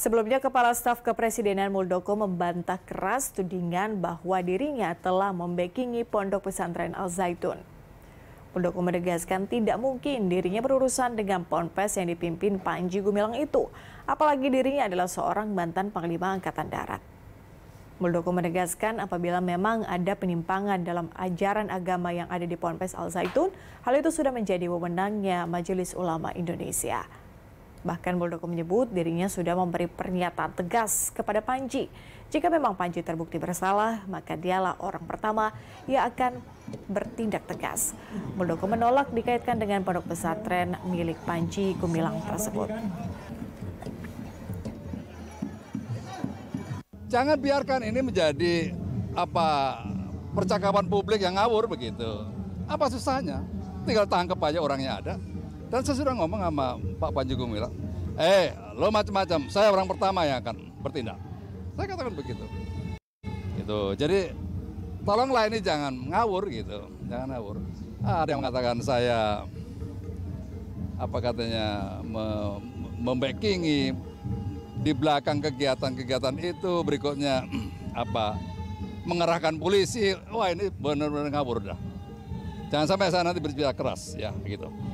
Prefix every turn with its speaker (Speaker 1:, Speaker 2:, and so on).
Speaker 1: Sebelumnya, Kepala Staf Kepresidenan Muldoko membantah keras tudingan bahwa dirinya telah membekingi pondok pesantren Al Zaitun. Muldoko menegaskan tidak mungkin dirinya berurusan dengan ponpes yang dipimpin Panji Gumilang itu, apalagi dirinya adalah seorang mantan Panglima Angkatan Darat. Muldoko menegaskan apabila memang ada penimpangan dalam ajaran agama yang ada di Ponpes Al Zaitun, hal itu sudah menjadi wewenangnya Majelis Ulama Indonesia. Bahkan Muldoko menyebut dirinya sudah memberi pernyataan tegas kepada Panji. Jika memang Panji terbukti bersalah, maka dialah orang pertama yang akan bertindak tegas. Muldoko menolak dikaitkan dengan pondok pesantren milik Panji Gumilang tersebut.
Speaker 2: Jangan biarkan ini menjadi apa percakapan publik yang ngawur begitu.
Speaker 3: Apa susahnya?
Speaker 2: Tinggal tangkap aja orangnya ada. Dan saya sudah ngomong sama Pak Panji Gumilang, eh lo macam-macam, saya orang pertama yang akan bertindak. Saya katakan begitu. Itu. Jadi tolonglah ini jangan ngawur gitu, jangan ngawur. Ah, ada yang mengatakan saya apa katanya membackingi di belakang kegiatan-kegiatan itu berikutnya apa mengerahkan polisi
Speaker 3: wah ini benar-benar ngawur dah jangan sampai saya nanti berbicara keras ya gitu